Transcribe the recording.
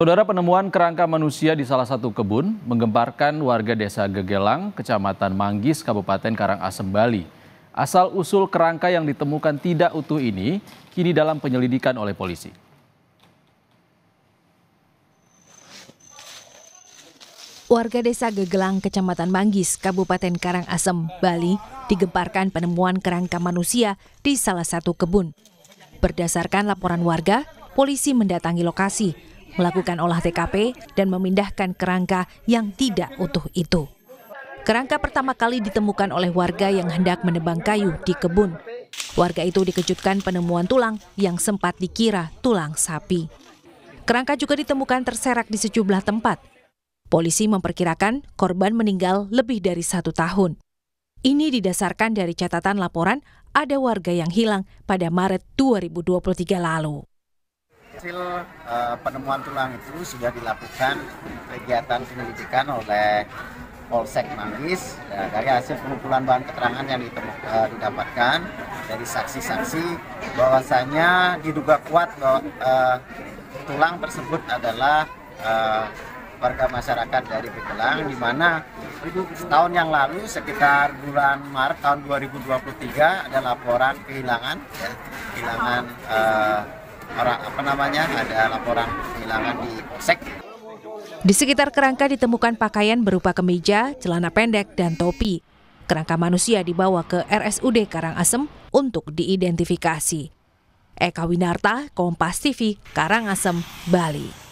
Saudara penemuan kerangka manusia di salah satu kebun menggemparkan warga desa Gegelang, kecamatan Manggis, Kabupaten Karangasem, Bali. Asal-usul kerangka yang ditemukan tidak utuh ini kini dalam penyelidikan oleh polisi. Warga desa Gegelang, Kecamatan Manggis, Kabupaten Karangasem, Bali, digemparkan penemuan kerangka manusia di salah satu kebun. Berdasarkan laporan warga, polisi mendatangi lokasi melakukan olah TKP, dan memindahkan kerangka yang tidak utuh itu. Kerangka pertama kali ditemukan oleh warga yang hendak menebang kayu di kebun. Warga itu dikejutkan penemuan tulang yang sempat dikira tulang sapi. Kerangka juga ditemukan terserak di sejumlah tempat. Polisi memperkirakan korban meninggal lebih dari satu tahun. Ini didasarkan dari catatan laporan ada warga yang hilang pada Maret 2023 lalu hasil uh, penemuan tulang itu sudah dilakukan kegiatan penyelidikan oleh Polsek Manggis ya, dari hasil pengumpulan bahan keterangan yang ditemukan uh, eh, didapatkan dari saksi-saksi bahwasanya diduga kuat bahwa uh, tulang tersebut adalah uh, warga masyarakat dari Begelang di mana tahun yang lalu sekitar bulan Maret tahun 2023 ada laporan kehilangan ya, kehilangan uh, orang apa namanya ada laporan kehilangan di sek. Di sekitar kerangka ditemukan pakaian berupa kemeja, celana pendek, dan topi. Kerangka manusia dibawa ke RSUD Karangasem untuk diidentifikasi. Eka Winarta, Kompas TV, Karangasem, Bali.